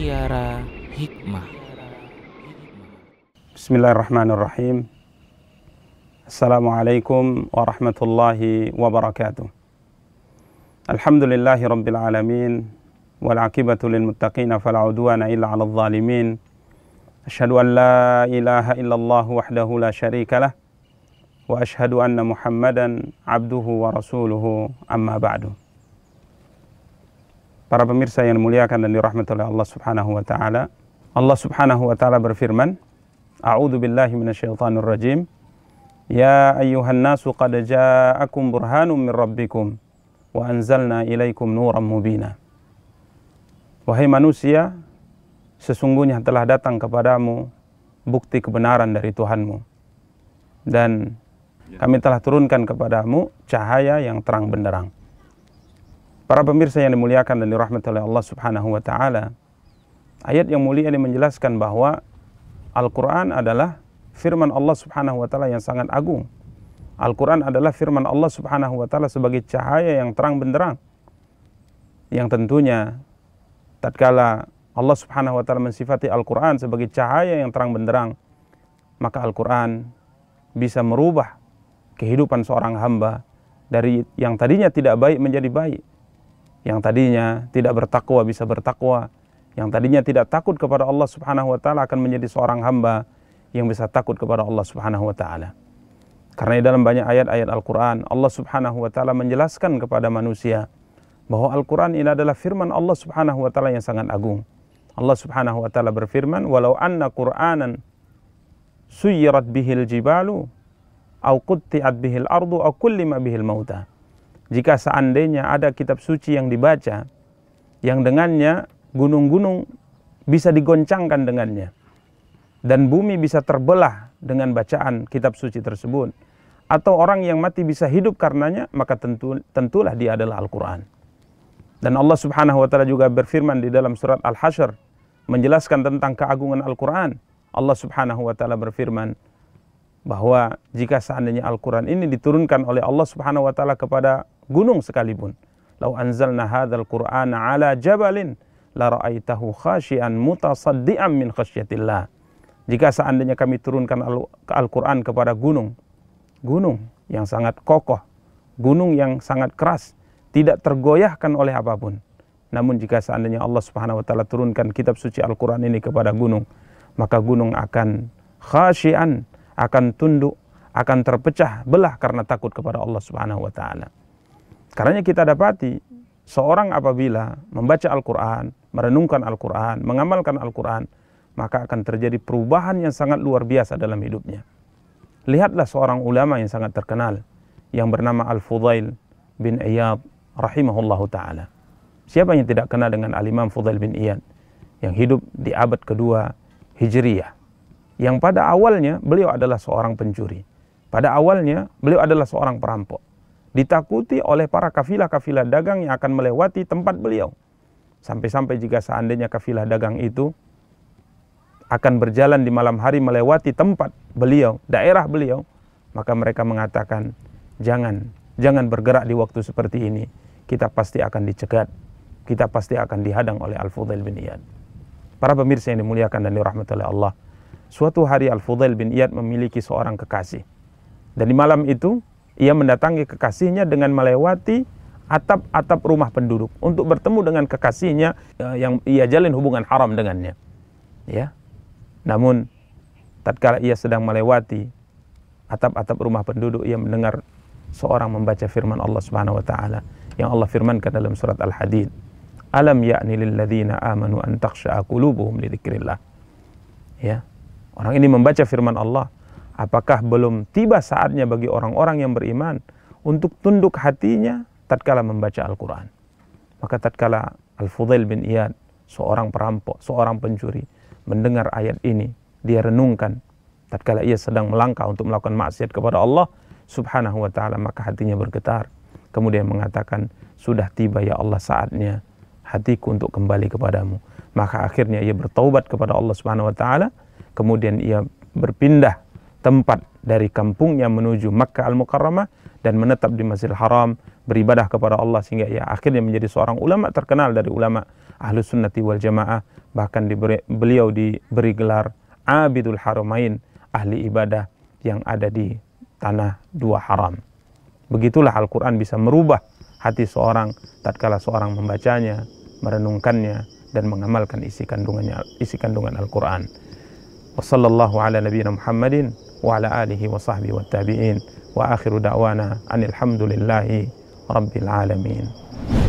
Mutiara Hikmah. Bismillahirrahmanirrahim. Assalamualaikum warahmatullahi wabarakatuh. Alhamdulillahi rabbil alamin wal aqibatu lil muttaqin fala udwana illa 'alal zalimin. Asyhadu an la ilaha illallah wahdahu la lah wa asyhadu anna Muhammadan 'abduhu wa rasuluhu amma ba'du. para pemirsa yang dimuliakan dan dirahmati oleh Allah Subhanahu wa taala. Allah Subhanahu wa taala berfirman, A'udzu billahi minasyaitonir rajim. Ya ayyuhan nasu qad ja'akum burhanum min rabbikum wa anzalna ilaikum nuran mubina. Wahai manusia, sesungguhnya telah datang kepadamu bukti kebenaran dari Tuhanmu. Dan kami telah turunkan kepadamu cahaya yang terang benderang. Para pemirsa yang dimuliakan dan dirahmati oleh Allah Subhanahu wa taala, ayat yang mulia ini menjelaskan bahwa Al-Qur'an adalah firman Allah Subhanahu wa taala yang sangat agung. Al-Qur'an adalah firman Allah Subhanahu wa taala sebagai cahaya yang terang benderang. Yang tentunya tatkala Allah Subhanahu wa taala mensifati Al-Qur'an sebagai cahaya yang terang benderang, maka Al-Qur'an bisa merubah kehidupan seorang hamba dari yang tadinya tidak baik menjadi baik yang tadinya tidak bertakwa bisa bertakwa, yang tadinya tidak takut kepada Allah Subhanahu wa taala akan menjadi seorang hamba yang bisa takut kepada Allah Subhanahu wa taala. Karena dalam banyak ayat-ayat Al-Qur'an Allah Subhanahu wa taala menjelaskan kepada manusia bahwa Al-Qur'an ini adalah firman Allah Subhanahu wa taala yang sangat agung. Allah Subhanahu wa taala berfirman, "Walau anna Qur'anan suyirat bihil jibalu au qutti'at bihil ardu au kullima bihil mautah." jika seandainya ada kitab suci yang dibaca yang dengannya gunung-gunung bisa digoncangkan dengannya dan bumi bisa terbelah dengan bacaan kitab suci tersebut atau orang yang mati bisa hidup karenanya maka tentu tentulah dia adalah Al-Qur'an. Dan Allah Subhanahu wa taala juga berfirman di dalam surat Al-Hasyr menjelaskan tentang keagungan Al-Qur'an. Allah Subhanahu wa taala berfirman bahwa jika seandainya Al-Qur'an ini diturunkan oleh Allah Subhanahu wa taala kepada gunung sekalipun. Lau anzalna hadzal Qur'ana ala jabalin la ra'aitahu khashian mutasaddian min khasyatillah. Jika seandainya kami turunkan Al-Qur'an kepada gunung, gunung yang sangat kokoh, gunung yang sangat keras, tidak tergoyahkan oleh apapun. Namun jika seandainya Allah Subhanahu wa taala turunkan kitab suci Al-Qur'an ini kepada gunung, maka gunung akan khasyian, akan tunduk, akan terpecah belah karena takut kepada Allah Subhanahu wa taala. Karena kita dapati seorang apabila membaca Al-Quran, merenungkan Al-Quran, mengamalkan Al-Quran, maka akan terjadi perubahan yang sangat luar biasa dalam hidupnya. Lihatlah seorang ulama yang sangat terkenal yang bernama Al-Fudail bin Iyad rahimahullahu taala. Siapa yang tidak kenal dengan Al-Imam Fudail bin Iyad yang hidup di abad kedua Hijriyah. Yang pada awalnya beliau adalah seorang pencuri. Pada awalnya beliau adalah seorang perampok ditakuti oleh para kafilah-kafilah dagang yang akan melewati tempat beliau. Sampai-sampai jika seandainya kafilah dagang itu akan berjalan di malam hari melewati tempat beliau, daerah beliau, maka mereka mengatakan, "Jangan, jangan bergerak di waktu seperti ini. Kita pasti akan dicegat. Kita pasti akan dihadang oleh Al-Fudail bin Iyad." Para pemirsa yang dimuliakan dan dirahmati oleh Allah, suatu hari Al-Fudail bin Iyad memiliki seorang kekasih. Dan di malam itu ia mendatangi kekasihnya dengan melewati atap-atap rumah penduduk untuk bertemu dengan kekasihnya eh, yang ia jalin hubungan haram dengannya. Ya. Namun tatkala ia sedang melewati atap-atap rumah penduduk ia mendengar seorang membaca firman Allah Subhanahu wa taala yang Allah firmankan dalam surat Al-Hadid. Alam ya'ni lil ladzina amanu an takhsha'a qulubuhum li dzikrillah. Ya. Orang ini membaca firman Allah Apakah belum tiba saatnya bagi orang-orang yang beriman untuk tunduk hatinya tatkala membaca Al-Quran? Maka tatkala Al-Fudail bin Iyad, seorang perampok, seorang pencuri, mendengar ayat ini, dia renungkan tatkala ia sedang melangkah untuk melakukan maksiat kepada Allah Subhanahu wa taala maka hatinya bergetar kemudian mengatakan sudah tiba ya Allah saatnya hatiku untuk kembali kepadamu maka akhirnya ia bertaubat kepada Allah Subhanahu wa taala kemudian ia berpindah tempat dari kampungnya menuju Makkah Al-Mukarramah dan menetap di Masjidil Haram beribadah kepada Allah sehingga ia akhirnya menjadi seorang ulama terkenal dari ulama Ahlus Sunnati wal Jamaah bahkan diberi, beliau diberi gelar Abidul Haramain ahli ibadah yang ada di tanah dua haram. Begitulah Al-Qur'an bisa merubah hati seorang tatkala seorang membacanya, merenungkannya dan mengamalkan isi kandungannya isi kandungan Al-Qur'an. Wassallallahu ala nabiyina Muhammadin وعلى آله وصحبه والتابعين وآخر دعوانا أن الحمد لله رب العالمين